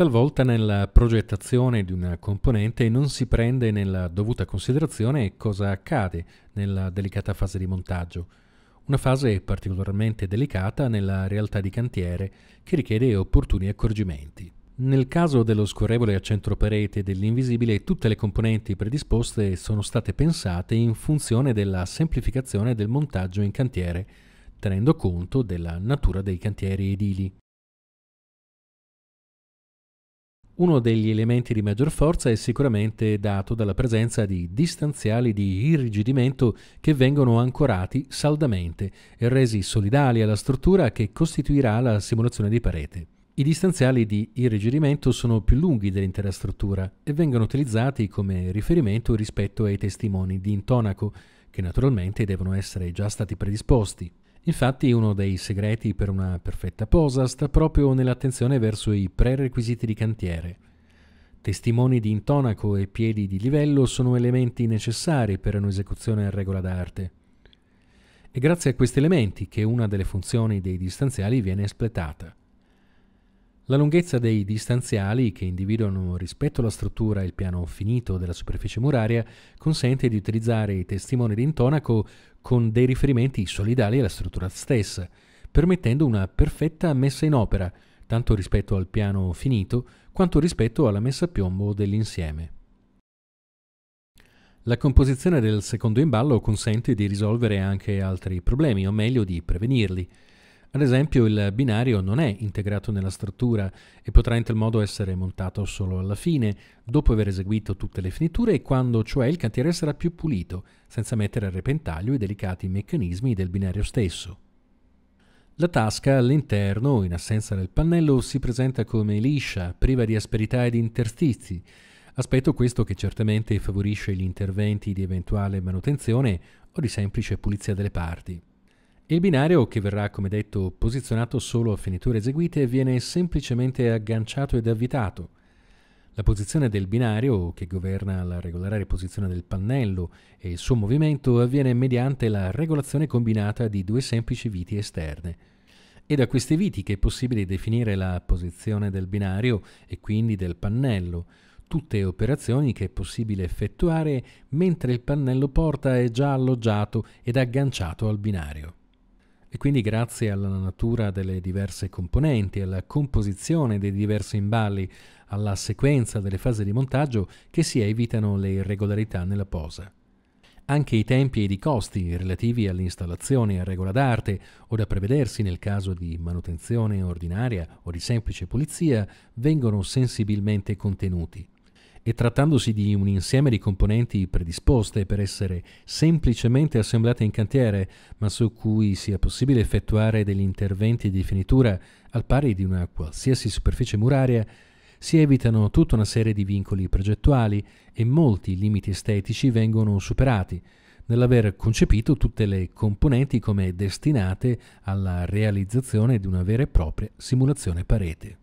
Talvolta nella progettazione di una componente non si prende nella dovuta considerazione cosa accade nella delicata fase di montaggio, una fase particolarmente delicata nella realtà di cantiere che richiede opportuni accorgimenti. Nel caso dello scorrevole a centro parete dell'invisibile, tutte le componenti predisposte sono state pensate in funzione della semplificazione del montaggio in cantiere, tenendo conto della natura dei cantieri edili. Uno degli elementi di maggior forza è sicuramente dato dalla presenza di distanziali di irrigidimento che vengono ancorati saldamente e resi solidali alla struttura che costituirà la simulazione di parete. I distanziali di irrigidimento sono più lunghi dell'intera struttura e vengono utilizzati come riferimento rispetto ai testimoni di intonaco, che naturalmente devono essere già stati predisposti. Infatti uno dei segreti per una perfetta posa sta proprio nell'attenzione verso i prerequisiti di cantiere. Testimoni di intonaco e piedi di livello sono elementi necessari per un'esecuzione a regola d'arte. È grazie a questi elementi che una delle funzioni dei distanziali viene espletata. La lunghezza dei distanziali che individuano rispetto alla struttura il piano finito della superficie muraria consente di utilizzare i testimoni d'intonaco con dei riferimenti solidali alla struttura stessa, permettendo una perfetta messa in opera, tanto rispetto al piano finito quanto rispetto alla messa a piombo dell'insieme. La composizione del secondo imballo consente di risolvere anche altri problemi, o meglio di prevenirli. Ad esempio il binario non è integrato nella struttura e potrà in tal modo essere montato solo alla fine, dopo aver eseguito tutte le finiture e quando cioè il cantiere sarà più pulito, senza mettere a repentaglio i delicati meccanismi del binario stesso. La tasca all'interno, in assenza del pannello, si presenta come liscia, priva di asperità e di interstizi, aspetto questo che certamente favorisce gli interventi di eventuale manutenzione o di semplice pulizia delle parti. Il binario, che verrà come detto posizionato solo a finiture eseguite, viene semplicemente agganciato ed avvitato. La posizione del binario, che governa la regolare posizione del pannello e il suo movimento, avviene mediante la regolazione combinata di due semplici viti esterne. È da queste viti che è possibile definire la posizione del binario e quindi del pannello, tutte operazioni che è possibile effettuare mentre il pannello porta è già alloggiato ed agganciato al binario e quindi grazie alla natura delle diverse componenti, alla composizione dei diversi imballi, alla sequenza delle fasi di montaggio che si evitano le irregolarità nella posa. Anche i tempi ed i costi relativi all'installazione a regola d'arte o da prevedersi nel caso di manutenzione ordinaria o di semplice pulizia vengono sensibilmente contenuti e trattandosi di un insieme di componenti predisposte per essere semplicemente assemblate in cantiere, ma su cui sia possibile effettuare degli interventi di finitura al pari di una qualsiasi superficie muraria, si evitano tutta una serie di vincoli progettuali e molti limiti estetici vengono superati nell'aver concepito tutte le componenti come destinate alla realizzazione di una vera e propria simulazione parete.